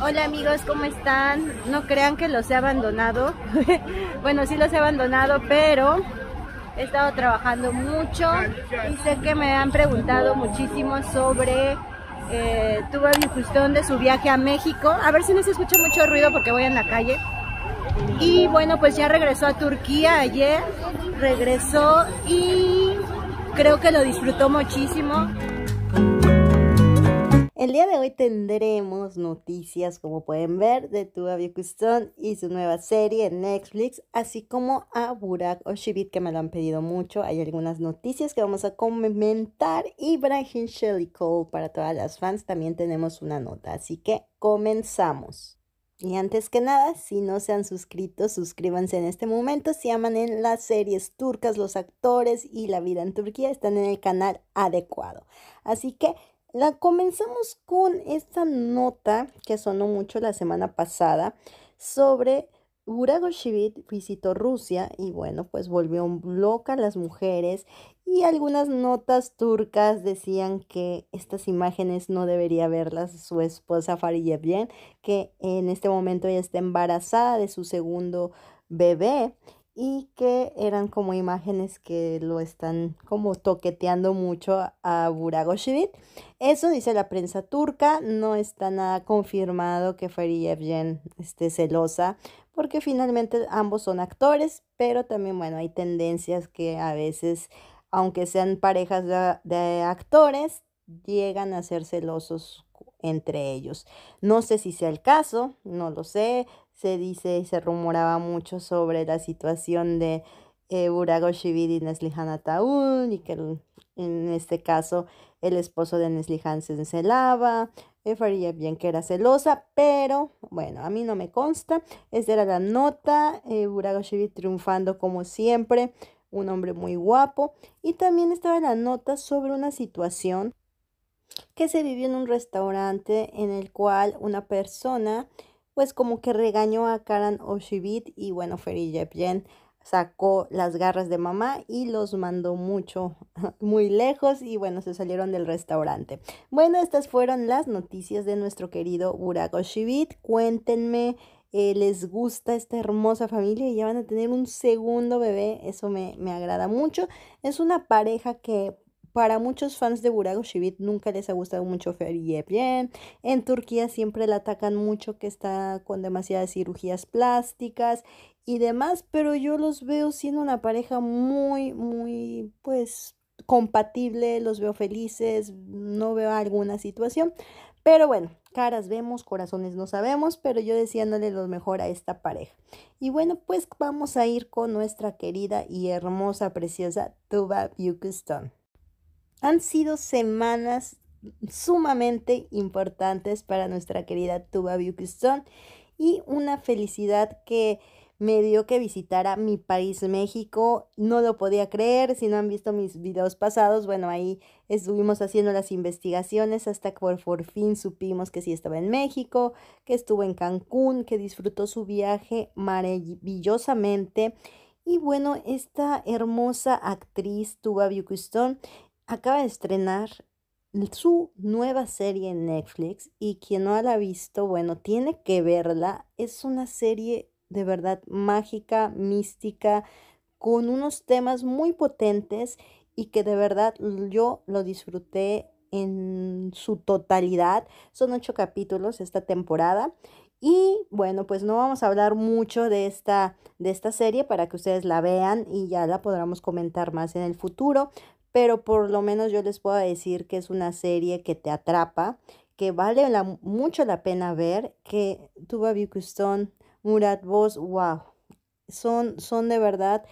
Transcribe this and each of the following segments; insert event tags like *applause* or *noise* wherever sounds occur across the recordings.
Hola amigos, ¿cómo están? No crean que los he abandonado. *laughs* bueno, sí los he abandonado, pero he estado trabajando mucho y sé que me han preguntado muchísimo sobre eh, tuve cuestión de su viaje a México. A ver si no se escucha mucho ruido porque voy en la calle. Y bueno, pues ya regresó a Turquía ayer, regresó y creo que lo disfrutó muchísimo. El día de hoy tendremos noticias, como pueden ver, de Tuba Custón y su nueva serie en Netflix, así como a Burak Oshibit, que me lo han pedido mucho. Hay algunas noticias que vamos a comentar y Brian Shelley Cole para todas las fans también tenemos una nota, así que comenzamos. Y antes que nada, si no se han suscrito, suscríbanse en este momento. Si aman en las series turcas, los actores y la vida en Turquía, están en el canal adecuado. Así que la comenzamos con esta nota que sonó mucho la semana pasada sobre Uragoshivit visitó Rusia y bueno, pues volvió loca a las mujeres y algunas notas turcas decían que estas imágenes no debería verlas su esposa Faride bien que en este momento ella está embarazada de su segundo bebé y que eran como imágenes que lo están como toqueteando mucho a Shivit. Eso dice la prensa turca, no está nada confirmado que Feri Evgen esté celosa, porque finalmente ambos son actores, pero también, bueno, hay tendencias que a veces, aunque sean parejas de, de actores, llegan a ser celosos entre ellos. No sé si sea el caso, no lo sé se dice y se rumoraba mucho sobre la situación de eh, Burago y Neslihan Ataúl, y que en este caso el esposo de Neslihan se encelaba, eh, Faría bien que era celosa, pero bueno, a mí no me consta. Esta era la nota. Eh, Burago Shivit triunfando como siempre, un hombre muy guapo. Y también estaba la nota sobre una situación que se vivió en un restaurante en el cual una persona pues como que regañó a Karan Oshibit y bueno, Feri Jepjen sacó las garras de mamá y los mandó mucho, *laughs* muy lejos y bueno, se salieron del restaurante. Bueno, estas fueron las noticias de nuestro querido Burak Oshibit. Cuéntenme. Eh, les gusta esta hermosa familia y ya van a tener un segundo bebé, eso me, me agrada mucho. Es una pareja que para muchos fans de Burago Shivit nunca les ha gustado mucho Feriye Bien. En Turquía siempre la atacan mucho que está con demasiadas cirugías plásticas y demás, pero yo los veo siendo una pareja muy, muy, pues, compatible, los veo felices, no veo alguna situación. Pero bueno, caras vemos, corazones no sabemos, pero yo deseándole lo mejor a esta pareja. Y bueno, pues vamos a ir con nuestra querida y hermosa, preciosa Tuba Yukuston. Han sido semanas sumamente importantes para nuestra querida Tuba Bukistón y una felicidad que me dio que visitara mi país México. No lo podía creer, si no han visto mis videos pasados, bueno, ahí estuvimos haciendo las investigaciones hasta que por, fin supimos que sí estaba en México, que estuvo en Cancún, que disfrutó su viaje maravillosamente. Y bueno, esta hermosa actriz Tuba Bukistón acaba de estrenar su nueva serie en Netflix y quien no la ha visto, bueno, tiene que verla. Es una serie de verdad mágica, mística, con unos temas muy potentes y que de verdad yo lo disfruté en su totalidad. Son ocho capítulos esta temporada. Y bueno, pues no vamos a hablar mucho de esta, de esta serie para que ustedes la vean y ya la podremos comentar más en el futuro pero por lo menos yo les puedo decir que es una serie que te atrapa, que vale mucho la pena ver, que View Custom, Murat Vos, wow, son, son de verdad,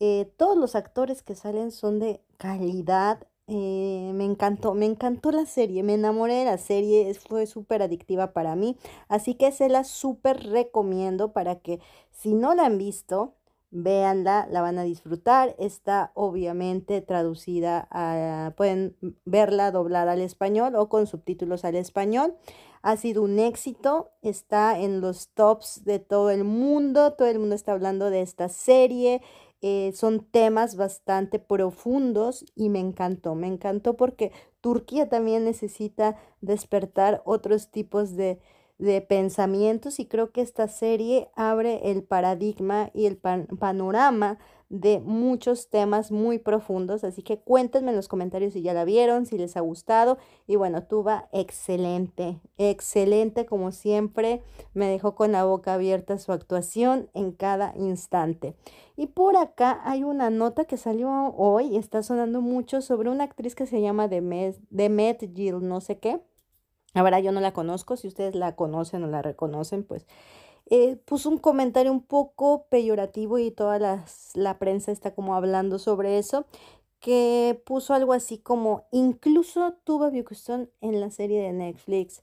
eh, todos los actores que salen son de calidad, eh, me encantó, me encantó la serie, me enamoré de la serie, fue súper adictiva para mí, así que se la súper recomiendo para que si no la han visto, véanla, la van a disfrutar. Está obviamente traducida, a, pueden verla doblada al español o con subtítulos al español. Ha sido un éxito, está en los tops de todo el mundo, todo el mundo está hablando de esta serie. Eh, son temas bastante profundos y me encantó, me encantó porque Turquía también necesita despertar otros tipos de, de pensamientos y creo que esta serie abre el paradigma y el panorama de muchos temas muy profundos, así que cuéntenme en los comentarios si ya la vieron, si les ha gustado y bueno, Tuba, excelente, excelente como siempre, me dejó con la boca abierta su actuación en cada instante. Y por acá hay una nota que salió hoy está sonando mucho sobre una actriz que se llama Demet, Demet Gill, no sé qué, Ahora yo no la conozco, si ustedes la conocen o la reconocen, pues eh, puso un comentario un poco peyorativo y toda la prensa está como hablando sobre eso, que puso algo así como, incluso tuvo cuestión en la serie de Netflix,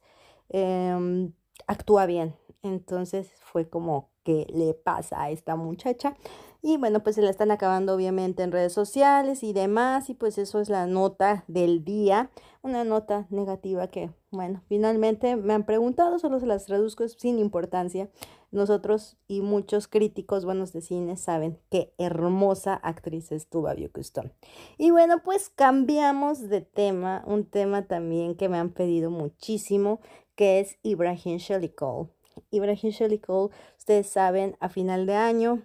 em, actúa bien, entonces fue como, que le pasa a esta muchacha? Y bueno, pues se la están acabando obviamente en redes sociales y demás. Y pues eso es la nota del día. Una nota negativa que, bueno, finalmente me han preguntado, solo se las traduzco sin importancia. Nosotros y muchos críticos buenos de cine saben qué hermosa actriz estuvo Avio Custom. Y bueno, pues cambiamos de tema, un tema también que me han pedido muchísimo, que es Ibrahim Shelikov. Ibrahim Cole, ustedes saben, a final de año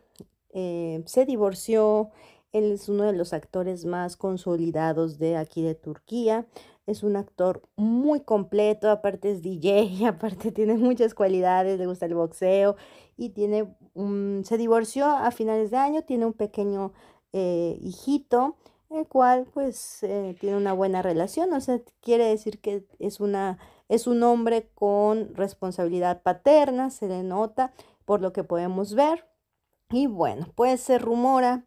eh, se divorció. Él es uno de los actores más consolidados de aquí de Turquía. Es un actor muy completo, aparte es DJ, *laughs* aparte tiene muchas cualidades, le gusta el boxeo y tiene, un. se divorció a finales de año, tiene un pequeño eh, hijito, el cual pues eh, tiene una buena relación, o sea, quiere decir que es una es un hombre con responsabilidad paterna, se le nota por lo que podemos ver. Y bueno, pues se rumora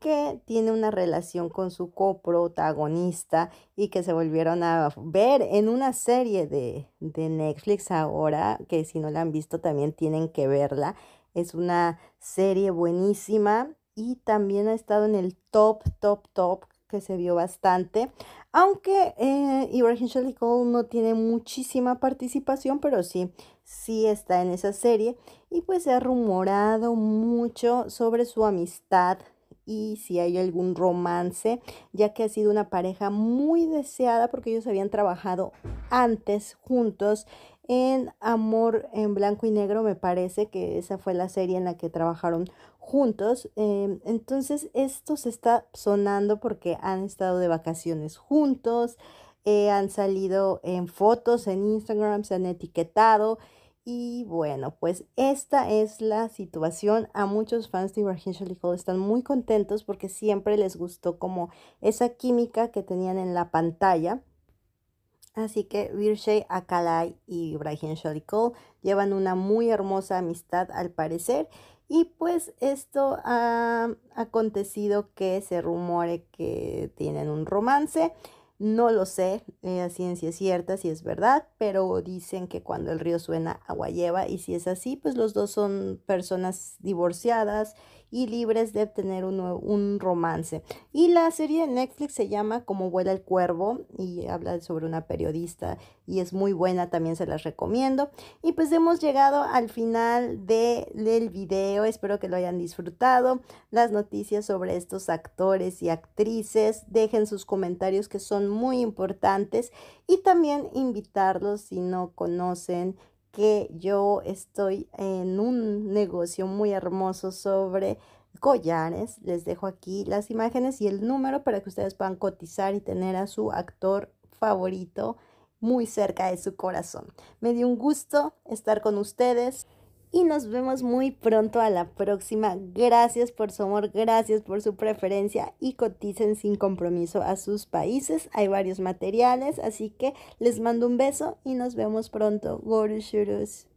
que tiene una relación con su coprotagonista y que se volvieron a ver en una serie de, de, Netflix ahora, que si no la han visto también tienen que verla. Es una serie buenísima y también ha estado en el top, top, top que se vio bastante. Aunque eh, Ibrahim no tiene muchísima participación, pero sí, sí está en esa serie. Y pues se ha rumorado mucho sobre su amistad y si hay algún romance, ya que ha sido una pareja muy deseada porque ellos habían trabajado antes juntos en Amor en Blanco y Negro, me parece que esa fue la serie en la que trabajaron juntos. Em, entonces esto se está sonando porque han estado de vacaciones juntos, eh, han salido en fotos, en Instagram, se han etiquetado. Y bueno, pues esta es la situación. A muchos fans de Virginia están muy contentos porque siempre les gustó como esa química que tenían en la pantalla. Así que Virshey Akalai y Ibrahim Cole llevan una muy hermosa amistad al parecer. Y pues esto ha acontecido que se rumore que tienen un romance. No lo sé la eh, ciencia cierta si es verdad, pero dicen que cuando el río suena agua lleva y si es así, pues los dos son personas divorciadas y libres de obtener un, romance. Y la serie de Netflix se llama Como vuela el cuervo y habla sobre una periodista y es muy buena, también se las recomiendo. Y pues hemos llegado al final del video, espero que lo hayan disfrutado. Las noticias sobre estos actores y actrices, dejen sus comentarios que son muy importantes y también invitarlos si no conocen que yo estoy en un negocio muy hermoso sobre collares. Les dejo aquí las imágenes y el número para que ustedes puedan cotizar y tener a su actor favorito muy cerca de su corazón. Me dio un gusto estar con ustedes y nos vemos muy pronto a la próxima. Gracias por su amor, gracias por su preferencia y coticen sin compromiso a sus países. Hay varios materiales, así que les mando un beso y nos vemos pronto. Gorushurus.